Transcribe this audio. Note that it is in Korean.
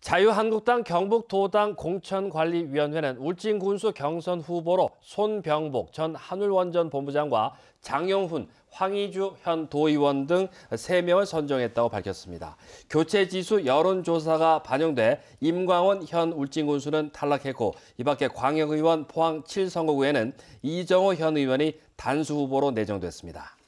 자유한국당 경북도당 공천관리위원회는 울진군수 경선 후보로 손병복 전 한울원전 본부장과 장영훈, 황희주 현 도의원 등 세명을 선정했다고 밝혔습니다. 교체지수 여론조사가 반영돼 임광원 현 울진군수는 탈락했고 이밖에 광역의원 포항 7선거구에는 이정호 현 의원이 단수 후보로 내정됐습니다.